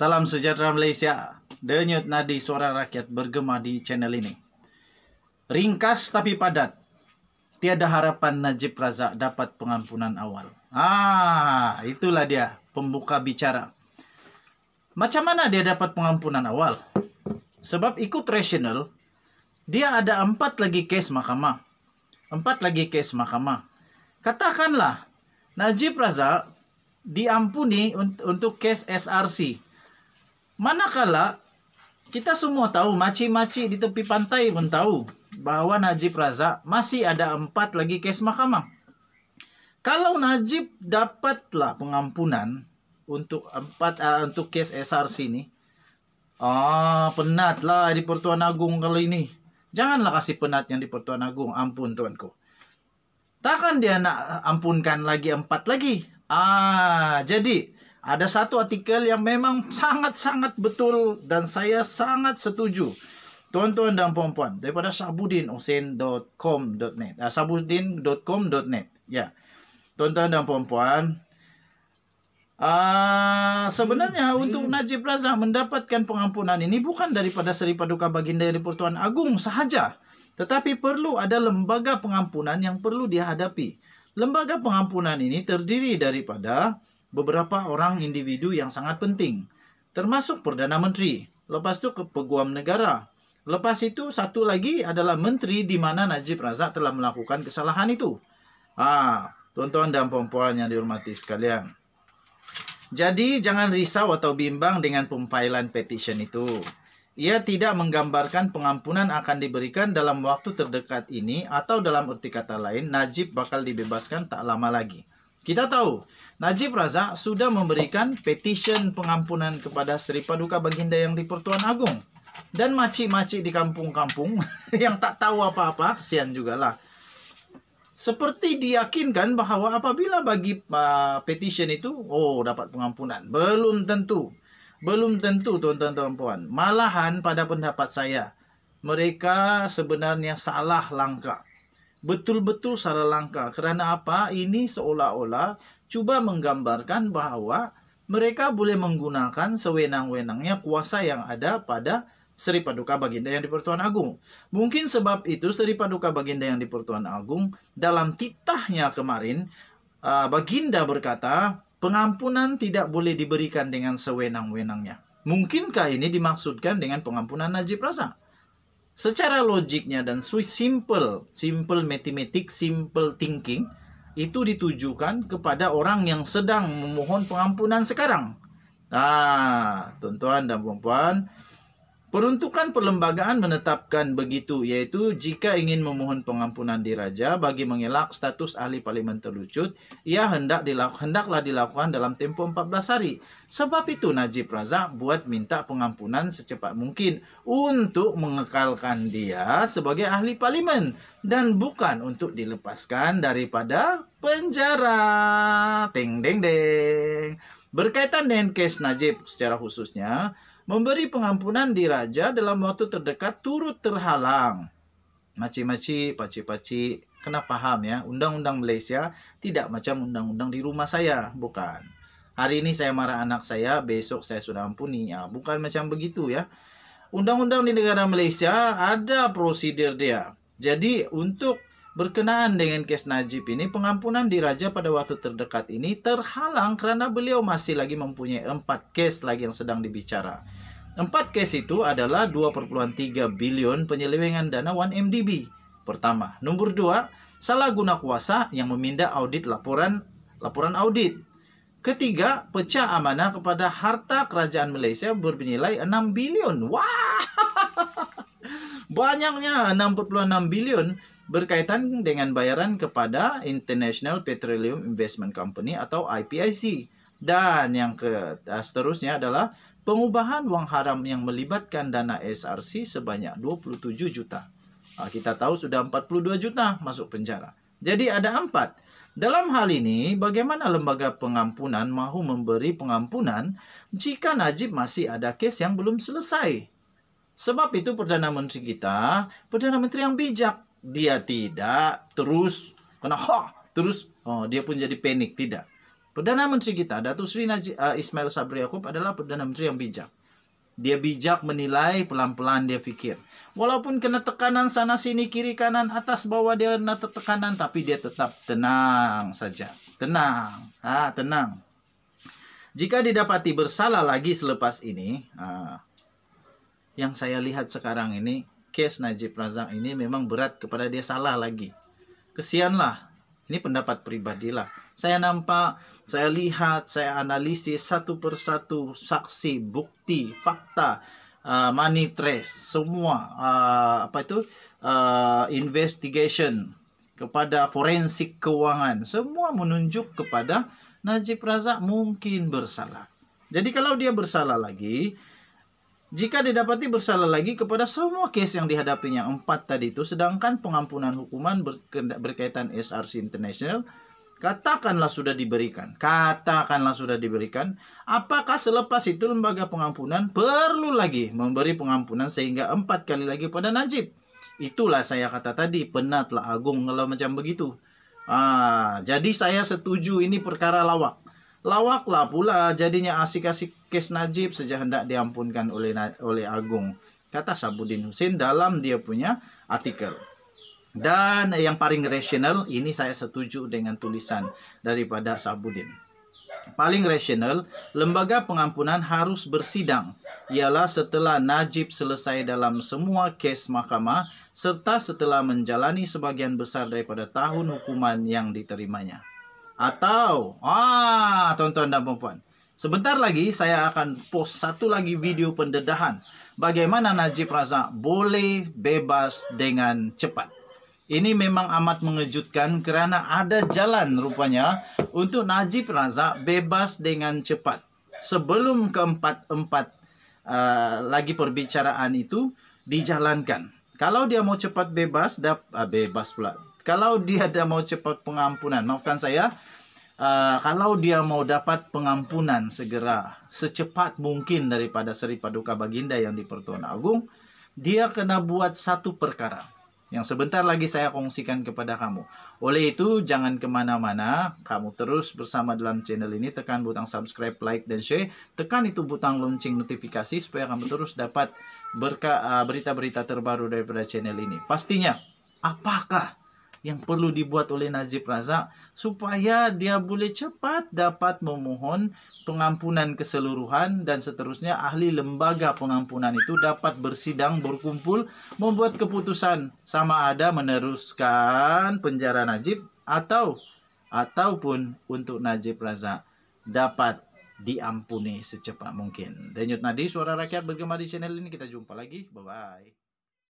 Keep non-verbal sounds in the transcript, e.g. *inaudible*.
Salam sejahtera Malaysia. Denyut nadi suara rakyat bergema di channel ini. Ringkas tapi padat. Tiada harapan Najib Razak dapat pengampunan awal. Ah, itulah dia pembuka bicara. Macam mana dia dapat pengampunan awal? Sebab ikut rasional, dia ada empat lagi kes mahkamah. Empat lagi kes mahkamah. Katakanlah, Najib Razak diampuni untuk kes SRC Manakala kita semua tahu maci-maci di tepi pantai pun tahu bahwa Najib Razak masih ada empat lagi kes mahkamah. Kalau Najib dapatlah pengampunan untuk empat uh, untuk kes SRC ini, ah penatlah di Pertuan Agung kali ini. Janganlah kasih penat yang di Pertuan Agung, ampun tuanku. Takkan dia nak ampunkan lagi empat lagi. Ah, jadi ada satu artikel yang memang sangat-sangat betul dan saya sangat setuju. Tuan-tuan dan puan-puan daripada sabudinhusein.com.net. Uh, ah, sabudin.com.net. Ya. Tuan-tuan dan puan-puan, uh, sebenarnya untuk Najib Razak mendapatkan pengampunan ini bukan daripada Seri Paduka Baginda yang Pertuan Agung sahaja, tetapi perlu ada lembaga pengampunan yang perlu dihadapi. Lembaga pengampunan ini terdiri daripada beberapa orang individu yang sangat penting, termasuk Perdana Menteri, lepas itu ke peguam negara. Lepas itu satu lagi adalah menteri di mana Najib Razak telah melakukan kesalahan itu. Ah, tuan-tuan dan perempuan yang dihormati sekalian. Jadi jangan risau atau bimbang dengan pemfailan petition itu. Ia tidak menggambarkan pengampunan akan diberikan dalam waktu terdekat ini atau dalam erti kata lain Najib bakal dibebaskan tak lama lagi. Kita tahu Najib Razak sudah memberikan petition pengampunan kepada Sri Paduka Baginda yang di Pertuan Agung dan maci-maci di kampung-kampung *laughs* yang tak tahu apa-apa kesian juga lah. Seperti diyakinkan bahwa apabila bagi uh, petition itu oh dapat pengampunan. Belum tentu. Belum tentu tuan-tuan dan puan. Malahan pada pendapat saya mereka sebenarnya salah langkah Betul-betul salah langkah. Kerana apa? Ini seolah-olah cuba menggambarkan bahwa mereka boleh menggunakan sewenang-wenangnya kuasa yang ada pada Seri Paduka Baginda yang di Pertuan Agung. Mungkin sebab itu Seri Paduka Baginda yang di Pertuan Agung dalam titahnya kemarin uh, Baginda berkata, pengampunan tidak boleh diberikan dengan sewenang-wenangnya. Mungkinkah ini dimaksudkan dengan pengampunan Najib Razak? secara logiknya dan simple, simple matematik, simple thinking itu ditujukan kepada orang yang sedang memohon pengampunan sekarang. Nah, tuan-tuan dan puan-puan, Peruntukan perlembagaan menetapkan begitu, yaitu jika ingin memohon pengampunan diraja bagi mengelak status ahli parlimen terlucut, ia hendak hendaklah dilakukan dalam tempo 14 hari. Sebab itu Najib Razak buat minta pengampunan secepat mungkin untuk mengekalkan dia sebagai ahli parlimen dan bukan untuk dilepaskan daripada penjara. Deng deng deng. Berkaitan dengan kes Najib secara khususnya, Memberi pengampunan di Raja dalam waktu terdekat turut terhalang. Maci-maci, paci-paci, kena paham ya. Undang-undang Malaysia tidak macam undang-undang di rumah saya, bukan. Hari ini saya marah anak saya, besok saya sudah ampuni. Ya, bukan macam begitu ya. Undang-undang di negara Malaysia ada prosedur dia. Jadi untuk berkenaan dengan kes Najib ini, pengampunan di Raja pada waktu terdekat ini terhalang karena beliau masih lagi mempunyai empat kes lagi yang sedang dibicara. Empat case itu adalah 2,3 billion penyelewengan dana 1MDB. Pertama, nomor dua, salah guna kuasa yang memindah audit laporan laporan audit. Ketiga, pecah amanah kepada harta kerajaan Malaysia bernilai 6 billion Wah! *laughs* Banyaknya 6,6 billion berkaitan dengan bayaran kepada International Petroleum Investment Company atau IPIC. Dan yang ke seterusnya adalah Pengubahan uang haram yang melibatkan dana SRC sebanyak 27 juta. Ah, kita tahu sudah 42 juta masuk penjara. Jadi ada empat. Dalam hal ini, bagaimana lembaga pengampunan mahu memberi pengampunan jika Najib masih ada kes yang belum selesai? Sebab itu Perdana Menteri kita, Perdana Menteri yang bijak. Dia tidak terus kena hoax, terus oh, dia pun jadi panik, tidak. Perdana Menteri kita, Datuk Sri uh, eh, Ismail Sabri Yaakob adalah Perdana Menteri yang bijak. Dia bijak menilai, pelan-pelan dia pikir. Walaupun kena tekanan sana sini kiri kanan atas bawah dia kena tekanan tapi dia tetap tenang saja. Tenang. Ah, tenang. Jika didapati bersalah lagi selepas ini, yang saya lihat sekarang ini case Najib Razak ini memang berat kepada dia salah lagi. Kesianlah. Ini pendapat pribadilah. Saya nampak, saya lihat, saya analisis satu persatu saksi, bukti, fakta, uh, money trace, semua uh, apa itu uh, investigation kepada forensik keuangan, semua menunjuk kepada Najib Razak mungkin bersalah. Jadi kalau dia bersalah lagi, jika didapati bersalah lagi kepada semua case yang dihadapinya empat tadi itu, sedangkan pengampunan hukuman berkaitan SRC International Katakanlah sudah diberikan. Katakanlah sudah diberikan. Apakah selepas itu lembaga pengampunan perlu lagi memberi pengampunan sehingga empat kali lagi pada Najib? Itulah saya kata tadi, penatlah agung kalau macam begitu. Ah, jadi saya setuju ini perkara lawak. Lawaklah pula jadinya asik-asik kes Najib sejak hendak diampunkan oleh oleh Agung. Kata Sabudin Husin dalam dia punya artikel. Dan yang paling rasional, ini saya setuju dengan tulisan daripada Sabudin. Paling rasional, lembaga pengampunan harus bersidang, ialah setelah Najib selesai dalam semua kes mahkamah serta setelah menjalani sebagian besar daripada tahun hukuman yang diterimanya. Atau, ah, tonton dan perempuan, sebentar lagi saya akan post satu lagi video pendedahan bagaimana Najib Razak boleh bebas dengan cepat. Ini memang amat mengejutkan kerana ada jalan rupanya untuk Najib Razak bebas dengan cepat. Sebelum keempat-empat uh, lagi perbicaraan itu dijalankan. Kalau dia mau cepat bebas, dap, uh, bebas pula. Kalau dia ada mau cepat pengampunan, maafkan saya, uh, kalau dia mau dapat pengampunan segera, secepat mungkin daripada Seri Paduka Baginda yang di Pertuan Agung, dia kena buat satu perkara yang sebentar lagi saya kongsikan kepada kamu. Oleh itu, jangan kemana-mana, kamu terus bersama dalam channel ini, tekan butang subscribe, like, dan share, tekan itu butang lonceng notifikasi supaya kamu terus dapat eh, berita-berita terbaru daripada channel ini. Pastinya, apakah yang perlu dibuat oleh Najib Razak supaya dia boleh cepat dapat memohon pengampunan keseluruhan dan seterusnya ahli lembaga pengampunan itu dapat bersidang berkumpul membuat keputusan sama ada meneruskan penjara Najib atau ataupun untuk Najib Razak dapat diampuni secepat mungkin. Denyut Nadi, suara rakyat bergema di channel ini. Kita jumpa lagi. Bye-bye.